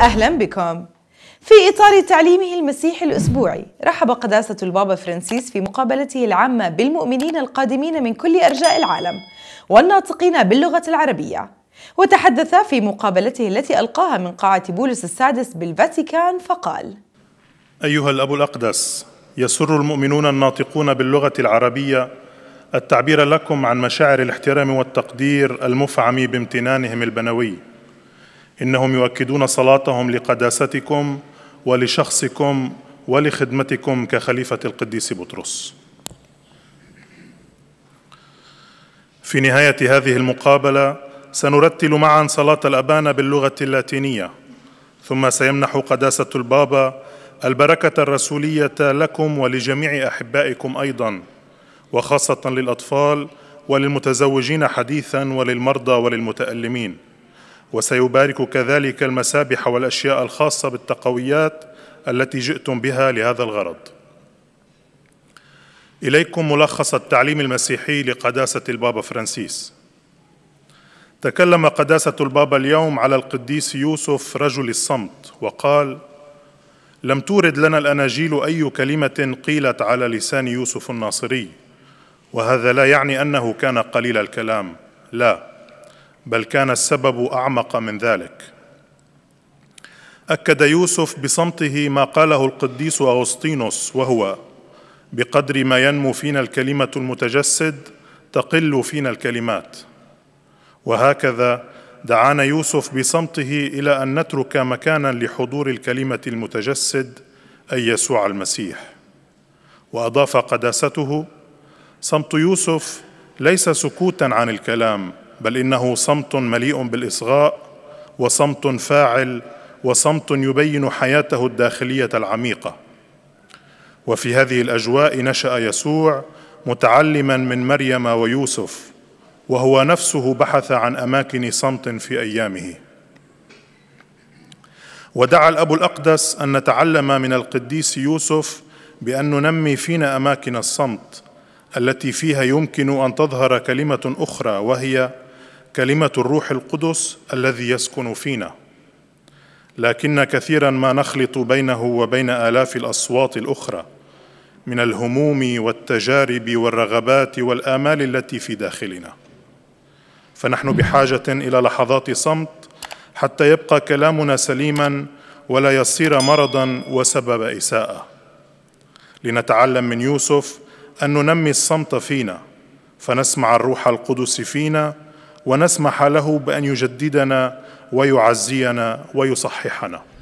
أهلا بكم في إطار تعليمه المسيحي الأسبوعي رحب قداسة البابا فرانسيس في مقابلته العامة بالمؤمنين القادمين من كل أرجاء العالم والناطقين باللغة العربية وتحدث في مقابلته التي ألقاها من قاعة بولس السادس بالفاتيكان فقال أيها الأب الأقدس يسر المؤمنون الناطقون باللغة العربية التعبير لكم عن مشاعر الاحترام والتقدير المفعم بامتنانهم البنوي إنهم يؤكدون صلاتهم لقداستكم ولشخصكم ولخدمتكم كخليفة القديس بطرس. في نهاية هذه المقابلة سنرتل معا صلاة الابان باللغة اللاتينية، ثم سيمنح قداسة البابا البركة الرسولية لكم ولجميع أحبائكم أيضا، وخاصة للأطفال وللمتزوجين حديثا وللمرضى وللمتألمين. وسيبارك كذلك المسابح والأشياء الخاصة بالتقويات التي جئتم بها لهذا الغرض إليكم ملخص التعليم المسيحي لقداسة البابا فرانسيس تكلم قداسة البابا اليوم على القديس يوسف رجل الصمت وقال لم تورد لنا الأناجيل أي كلمة قيلت على لسان يوسف الناصري وهذا لا يعني أنه كان قليل الكلام لا بل كان السبب اعمق من ذلك اكد يوسف بصمته ما قاله القديس اغسطينوس وهو بقدر ما ينمو فينا الكلمه المتجسد تقل فينا الكلمات وهكذا دعانا يوسف بصمته الى ان نترك مكانا لحضور الكلمه المتجسد اي يسوع المسيح واضاف قداسته صمت يوسف ليس سكوتا عن الكلام بل انه صمت مليء بالاصغاء وصمت فاعل وصمت يبين حياته الداخليه العميقه وفي هذه الاجواء نشا يسوع متعلما من مريم ويوسف وهو نفسه بحث عن اماكن صمت في ايامه ودعا الاب الاقدس ان نتعلم من القديس يوسف بان ننمي فينا اماكن الصمت التي فيها يمكن ان تظهر كلمه اخرى وهي كلمة الروح القدس الذي يسكن فينا لكن كثيرا ما نخلط بينه وبين آلاف الأصوات الأخرى من الهموم والتجارب والرغبات والآمال التي في داخلنا فنحن بحاجة إلى لحظات صمت حتى يبقى كلامنا سليما ولا يصير مرضا وسبب إساءة لنتعلم من يوسف أن ننمي الصمت فينا فنسمع الروح القدس فينا ونسمح له بان يجددنا ويعزينا ويصححنا